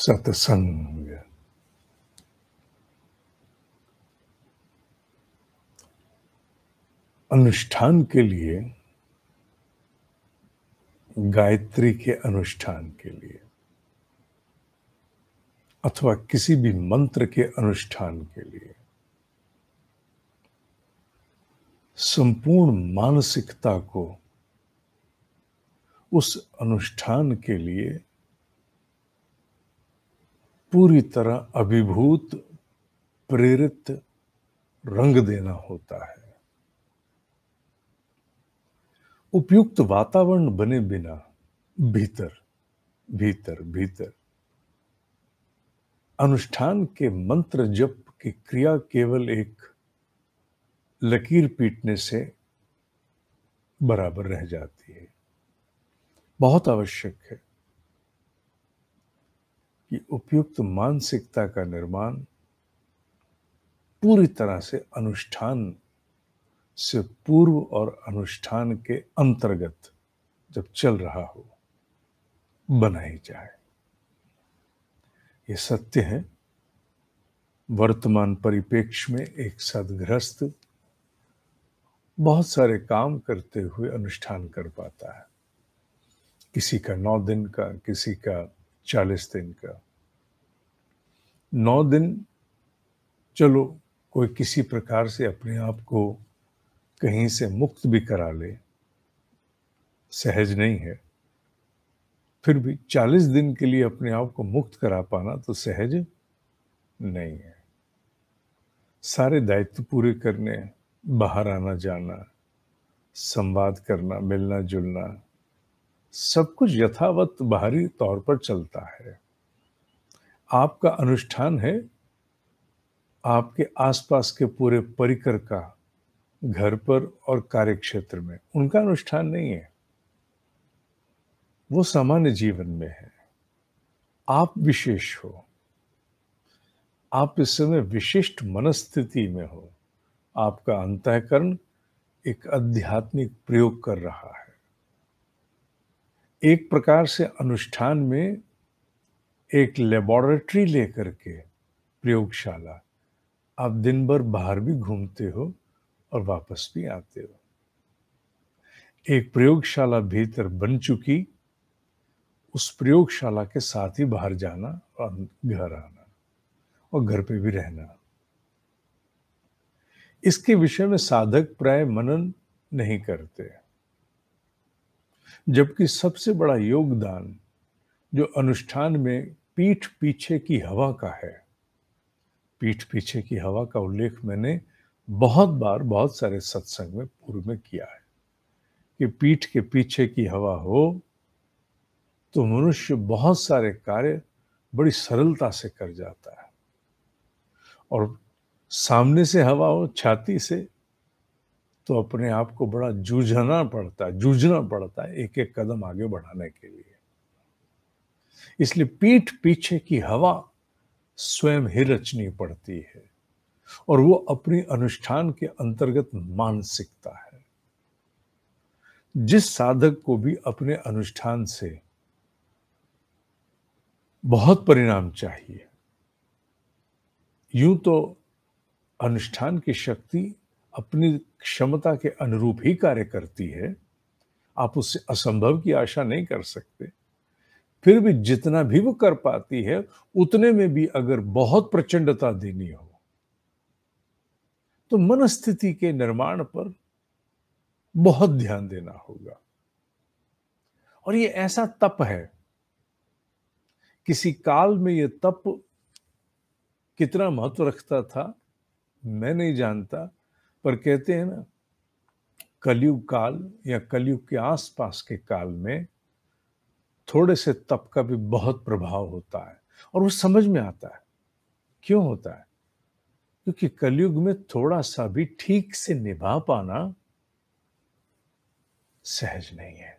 सत्संग अनुष्ठान के लिए गायत्री के अनुष्ठान के लिए अथवा किसी भी मंत्र के अनुष्ठान के लिए संपूर्ण मानसिकता को उस अनुष्ठान के लिए पूरी तरह अभिभूत प्रेरित रंग देना होता है उपयुक्त वातावरण बने बिना भीतर भीतर भीतर अनुष्ठान के मंत्र जप की क्रिया केवल एक लकीर पीटने से बराबर रह जाती है बहुत आवश्यक है कि उपयुक्त मानसिकता का निर्माण पूरी तरह से अनुष्ठान से पूर्व और अनुष्ठान के अंतर्गत जब चल रहा हो बनाई जाए ये सत्य है वर्तमान परिपेक्ष में एक सदग्रस्त बहुत सारे काम करते हुए अनुष्ठान कर पाता है किसी का नौ दिन का किसी का चालीस दिन का नौ दिन चलो कोई किसी प्रकार से अपने आप को कहीं से मुक्त भी करा ले सहज नहीं है फिर भी चालीस दिन के लिए अपने आप को मुक्त करा पाना तो सहज नहीं है सारे दायित्व पूरे करने बाहर आना जाना संवाद करना मिलना जुलना सब कुछ यथावत बाहरी तौर पर चलता है आपका अनुष्ठान है आपके आसपास के पूरे परिकर का घर पर और कार्यक्षेत्र में उनका अनुष्ठान नहीं है वो सामान्य जीवन में है आप विशेष हो आप इस समय विशिष्ट मनस्थिति में हो आपका अंतकरण एक आध्यात्मिक प्रयोग कर रहा है एक प्रकार से अनुष्ठान में एक लेबोरेटरी लेकर के प्रयोगशाला आप दिन भर बाहर भी घूमते हो और वापस भी आते हो एक प्रयोगशाला भीतर बन चुकी उस प्रयोगशाला के साथ ही बाहर जाना और घर आना और घर पे भी रहना इसके विषय में साधक प्राय मनन नहीं करते जबकि सबसे बड़ा योगदान जो अनुष्ठान में पीठ पीछे की हवा का है पीठ पीछे की हवा का उल्लेख मैंने बहुत बार बहुत सारे सत्संग में पूर्व में किया है कि पीठ के पीछे की हवा हो तो मनुष्य बहुत सारे कार्य बड़ी सरलता से कर जाता है और सामने से हवा हो छाती से तो अपने आप को बड़ा जूझना पड़ता है जूझना पड़ता है एक एक कदम आगे बढ़ाने के लिए इसलिए पीठ पीछे की हवा स्वयं ही रचनी पड़ती है और वो अपनी अनुष्ठान के अंतर्गत मानसिकता है जिस साधक को भी अपने अनुष्ठान से बहुत परिणाम चाहिए यूं तो अनुष्ठान की शक्ति अपनी क्षमता के अनुरूप ही कार्य करती है आप उससे असंभव की आशा नहीं कर सकते फिर भी जितना भी वो कर पाती है उतने में भी अगर बहुत प्रचंडता देनी हो तो मनस्थिति के निर्माण पर बहुत ध्यान देना होगा और ये ऐसा तप है किसी काल में यह तप कितना महत्व रखता था मैं नहीं जानता पर कहते हैं ना कलयुग काल या कलयुग के आसपास के काल में थोड़े से तप का भी बहुत प्रभाव होता है और वो समझ में आता है क्यों होता है क्योंकि कलयुग में थोड़ा सा भी ठीक से निभा पाना सहज नहीं है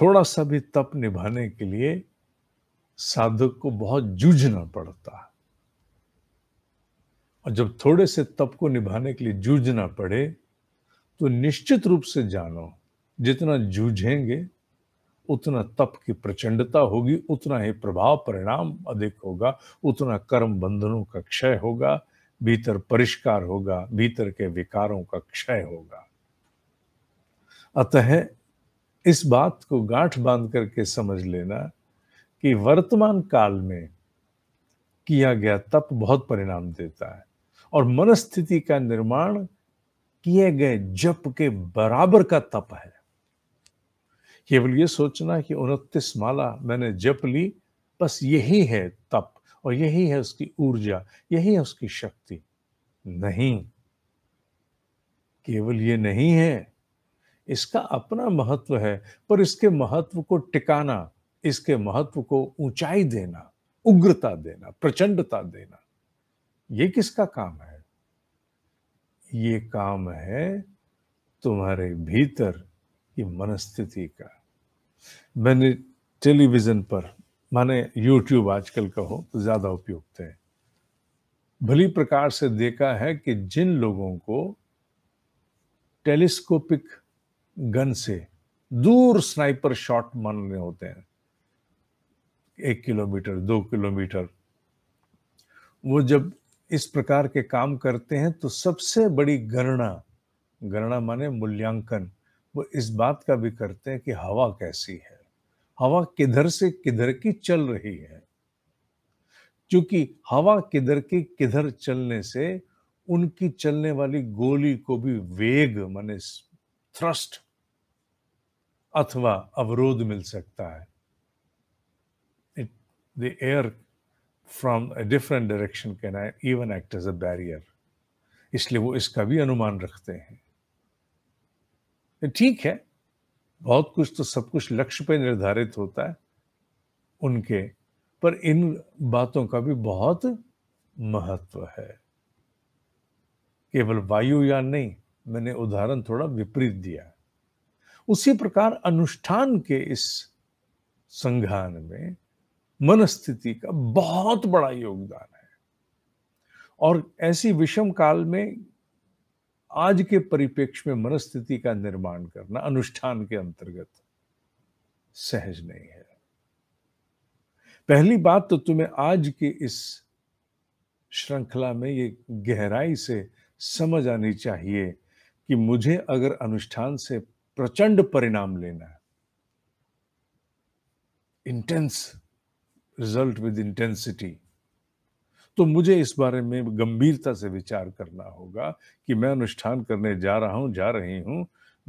थोड़ा सा भी तप निभाने के लिए साधक को बहुत जूझना पड़ता है और जब थोड़े से तप को निभाने के लिए जूझना पड़े तो निश्चित रूप से जानो जितना जूझेंगे उतना तप की प्रचंडता होगी उतना ही प्रभाव परिणाम अधिक होगा उतना कर्म बंधनों का क्षय होगा भीतर परिष्कार होगा भीतर के विकारों का क्षय होगा अतः इस बात को गांठ बांध करके समझ लेना कि वर्तमान काल में किया गया तप बहुत परिणाम देता है और मनस्थिति का निर्माण किए गए जप के बराबर का तप है केवल ये सोचना कि उनतीस माला मैंने जप ली बस यही है तप और यही है उसकी ऊर्जा यही है उसकी शक्ति नहीं केवल ये नहीं है इसका अपना महत्व है पर इसके महत्व को टिकाना इसके महत्व को ऊंचाई देना उग्रता देना प्रचंडता देना ये किसका काम है ये काम है तुम्हारे भीतर की मनस्थिति का मैंने टेलीविज़न पर माने यूट्यूब आजकल का हो तो ज़्यादा उपयुक्त है भली प्रकार से देखा है कि जिन लोगों को टेलीस्कोपिक गन से दूर स्नाइपर शॉट मारने होते हैं एक किलोमीटर दो किलोमीटर वो जब इस प्रकार के काम करते हैं तो सबसे बड़ी गणना गणना माने मूल्यांकन वो इस बात का भी करते हैं कि हवा कैसी है हवा किधर से किधर की चल रही है क्योंकि हवा किधर के किधर चलने से उनकी चलने वाली गोली को भी वेग माने थ्रस्ट अथवा अवरोध मिल सकता है it, the air from a different direction can even act as a barrier इसलिए वो इसका भी अनुमान रखते हैं तो ठीक है बहुत कुछ तो सब कुछ लक्ष्य पे निर्धारित होता है उनके पर इन बातों का भी बहुत महत्व है केवल वायुयान नहीं मैंने उदाहरण थोड़ा विपरीत दिया उसी प्रकार अनुष्ठान के इस संघान में मनस्थिति का बहुत बड़ा योगदान है और ऐसी विषम काल में आज के परिप्रेक्ष्य में मनस्थिति का निर्माण करना अनुष्ठान के अंतर्गत सहज नहीं है पहली बात तो तुम्हें आज के इस श्रृंखला में ये गहराई से समझ आनी चाहिए कि मुझे अगर अनुष्ठान से प्रचंड परिणाम लेना है इंटेंस रिजल्ट विद इंटेंसिटी तो मुझे इस बारे में गंभीरता से विचार करना होगा कि मैं अनुष्ठान करने जा रहा हूं जा रही हूं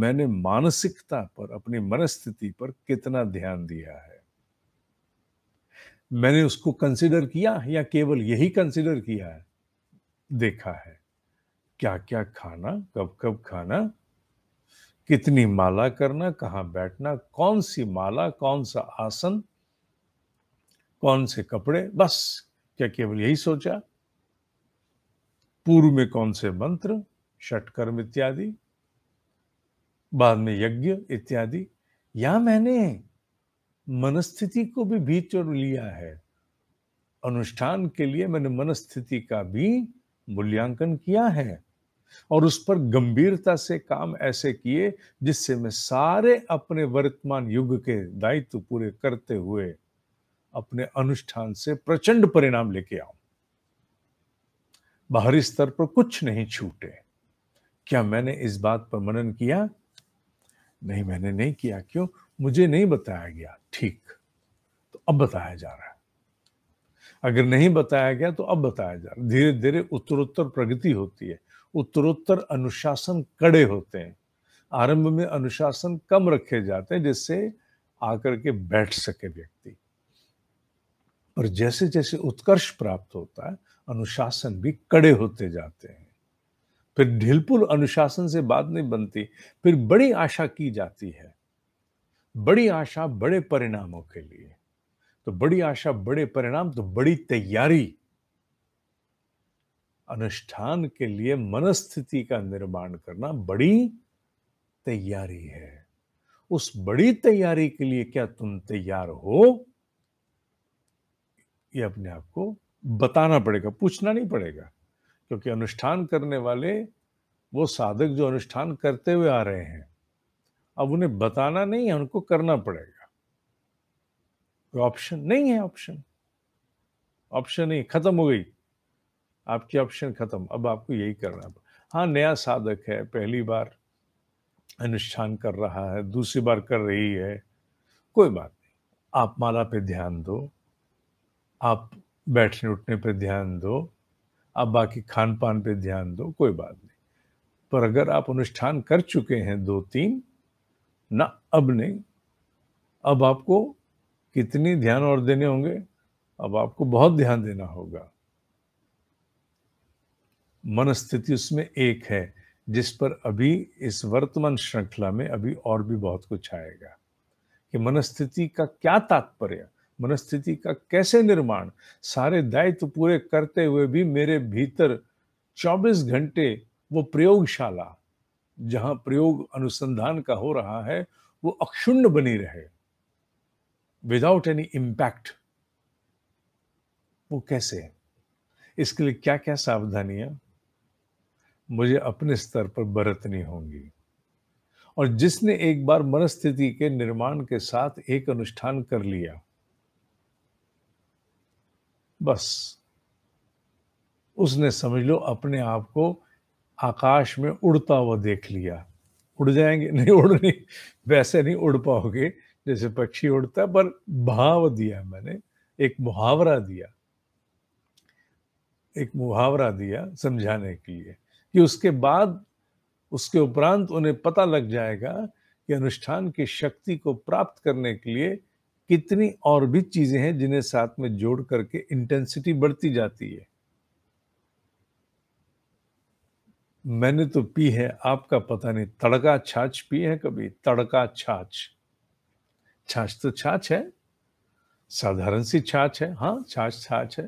मैंने मानसिकता पर अपनी मनस्थिति पर कितना ध्यान दिया है मैंने उसको कंसिडर किया या केवल यही कंसिडर किया है देखा है क्या क्या खाना कब कब खाना कितनी माला करना कहाँ बैठना कौन सी माला कौन सा आसन कौन से कपड़े बस क्या केवल यही सोचा पूर्व में कौन से मंत्र षटकर्म इत्यादि बाद में यज्ञ इत्यादि या मैंने मनस्थिति को भी भीतर लिया है अनुष्ठान के लिए मैंने मनस्थिति का भी मूल्यांकन किया है और उस पर गंभीरता से काम ऐसे किए जिससे मैं सारे अपने वर्तमान युग के दायित्व पूरे करते हुए अपने अनुष्ठान से प्रचंड परिणाम लेके आऊं बाहरी स्तर पर कुछ नहीं छूटे क्या मैंने इस बात पर मनन किया नहीं मैंने नहीं किया क्यों मुझे नहीं बताया गया ठीक तो अब बताया जा रहा है अगर नहीं बताया गया तो अब बताया जा रहा है धीरे धीरे उत्तरोत्तर प्रगति होती है उत्तरोत्तर अनुशासन कड़े होते हैं आरंभ में अनुशासन कम रखे जाते हैं जिससे आकर के बैठ सके व्यक्ति और जैसे जैसे उत्कर्ष प्राप्त होता है अनुशासन भी कड़े होते जाते हैं फिर ढिलपुल अनुशासन से बात नहीं बनती फिर बड़ी आशा की जाती है बड़ी आशा बड़े परिणामों के लिए तो बड़ी आशा बड़े परिणाम तो बड़ी तैयारी अनुष्ठान के लिए मनस्थिति का निर्माण करना बड़ी तैयारी है उस बड़ी तैयारी के लिए क्या तुम तैयार हो ये अपने आप को बताना पड़ेगा पूछना नहीं पड़ेगा क्योंकि अनुष्ठान करने वाले वो साधक जो अनुष्ठान करते हुए आ रहे हैं अब उन्हें बताना नहीं है उनको करना पड़ेगा ऑप्शन नहीं है ऑप्शन ऑप्शन नहीं खत्म हो गई आपकी ऑप्शन खत्म अब आपको यही करना है हाँ नया साधक है पहली बार अनुष्ठान कर रहा है दूसरी बार कर रही है कोई बात नहीं आप माला पे ध्यान दो आप बैठने उठने पर ध्यान दो आप बाकी खान पान पर ध्यान दो कोई बात नहीं पर अगर आप अनुष्ठान कर चुके हैं दो तीन ना अब नहीं अब आपको कितनी ध्यान और देने होंगे अब आपको बहुत ध्यान देना होगा मन स्थिति उसमें एक है जिस पर अभी इस वर्तमान श्रृंखला में अभी और भी बहुत कुछ आएगा कि मनस्थिति का क्या तात्पर्य मनस्थिति का कैसे निर्माण सारे दायित्व पूरे करते हुए भी मेरे भीतर 24 घंटे वो प्रयोगशाला जहां प्रयोग अनुसंधान का हो रहा है वो अक्षुण्ण बनी रहे विदाउट एनी इम्पैक्ट वो कैसे इसके लिए क्या क्या सावधानियां मुझे अपने स्तर पर बरतनी होंगी और जिसने एक बार मनस्थिति के निर्माण के साथ एक अनुष्ठान कर लिया बस उसने समझ लो अपने आप को आकाश में उड़ता हुआ देख लिया उड़ जाएंगे नहीं उड़ नहीं वैसे नहीं उड़ पाओगे जैसे पक्षी उड़ता है पर भाव दिया मैंने एक मुहावरा दिया एक मुहावरा दिया समझाने के लिए कि उसके बाद उसके उपरांत उन्हें पता लग जाएगा कि अनुष्ठान की शक्ति को प्राप्त करने के लिए कितनी और भी चीजें हैं जिन्हें साथ में जोड़ करके इंटेंसिटी बढ़ती जाती है मैंने तो पी है आपका पता नहीं तड़का छाछ पी है कभी तड़का छाछ छाछ तो छाछ है साधारण सी छाछ है हाँ छाछ छाछ है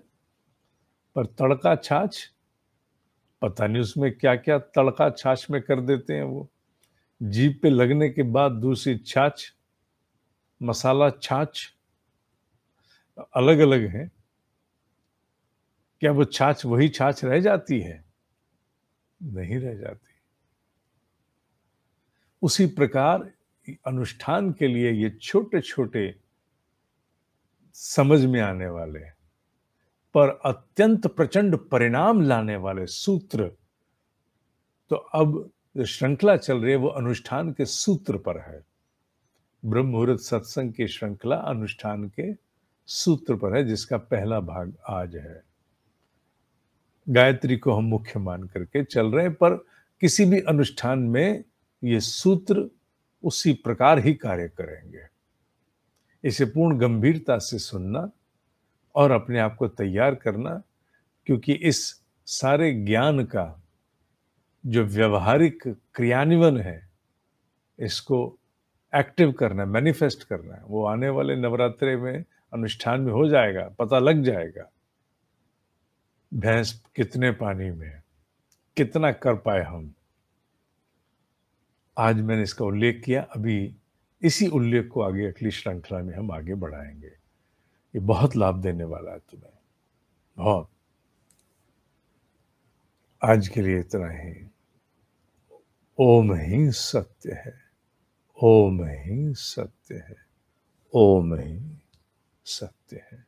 पर तड़का छाछ पता नहीं उसमें क्या क्या तड़का छाछ में कर देते हैं वो जीप पे लगने के बाद दूसरी छाछ मसाला छाछ अलग अलग है क्या वो छाछ वही छाछ रह जाती है नहीं रह जाती उसी प्रकार अनुष्ठान के लिए ये छोटे छोटे समझ में आने वाले पर अत्यंत प्रचंड परिणाम लाने वाले सूत्र तो अब जो श्रृंखला चल रही है वो अनुष्ठान के सूत्र पर है ब्रह्म मुहूर्त सत्संग की श्रृंखला अनुष्ठान के सूत्र पर है जिसका पहला भाग आज है गायत्री को हम मुख्य मान करके चल रहे हैं पर किसी भी अनुष्ठान में ये सूत्र उसी प्रकार ही कार्य करेंगे इसे पूर्ण गंभीरता से सुनना और अपने आप को तैयार करना क्योंकि इस सारे ज्ञान का जो व्यवहारिक क्रियान्वयन है इसको एक्टिव करना है मैनिफेस्ट करना है वो आने वाले नवरात्रे में अनुष्ठान में हो जाएगा पता लग जाएगा भैंस कितने पानी में कितना कर पाए हम आज मैंने इसका उल्लेख किया अभी इसी उल्लेख को आगे अगली श्रृंखला में हम आगे बढ़ाएंगे ये बहुत लाभ देने वाला है तुम्हें बहुत आज के लिए इतना ही ओम ही सत्य है ओम ही सत्य है ओम ही सत्य है